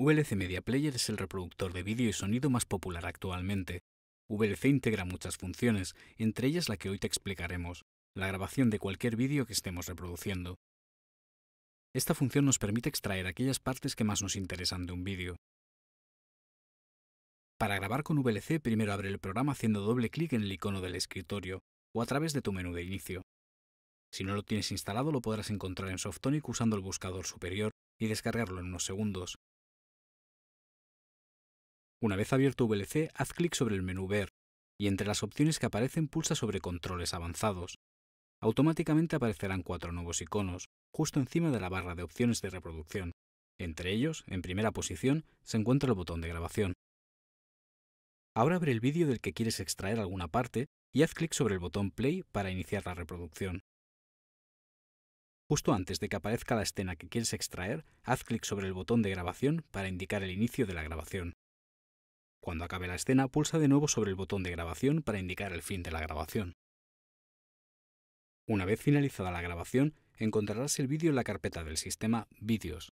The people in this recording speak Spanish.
VLC Media Player es el reproductor de vídeo y sonido más popular actualmente. VLC integra muchas funciones, entre ellas la que hoy te explicaremos, la grabación de cualquier vídeo que estemos reproduciendo. Esta función nos permite extraer aquellas partes que más nos interesan de un vídeo. Para grabar con VLC primero abre el programa haciendo doble clic en el icono del escritorio o a través de tu menú de inicio. Si no lo tienes instalado lo podrás encontrar en Softonic usando el buscador superior y descargarlo en unos segundos. Una vez abierto VLC, haz clic sobre el menú Ver y entre las opciones que aparecen pulsa sobre Controles avanzados. Automáticamente aparecerán cuatro nuevos iconos, justo encima de la barra de opciones de reproducción. Entre ellos, en primera posición, se encuentra el botón de grabación. Ahora abre el vídeo del que quieres extraer alguna parte y haz clic sobre el botón Play para iniciar la reproducción. Justo antes de que aparezca la escena que quieres extraer, haz clic sobre el botón de grabación para indicar el inicio de la grabación. Cuando acabe la escena, pulsa de nuevo sobre el botón de grabación para indicar el fin de la grabación. Una vez finalizada la grabación, encontrarás el vídeo en la carpeta del sistema Vídeos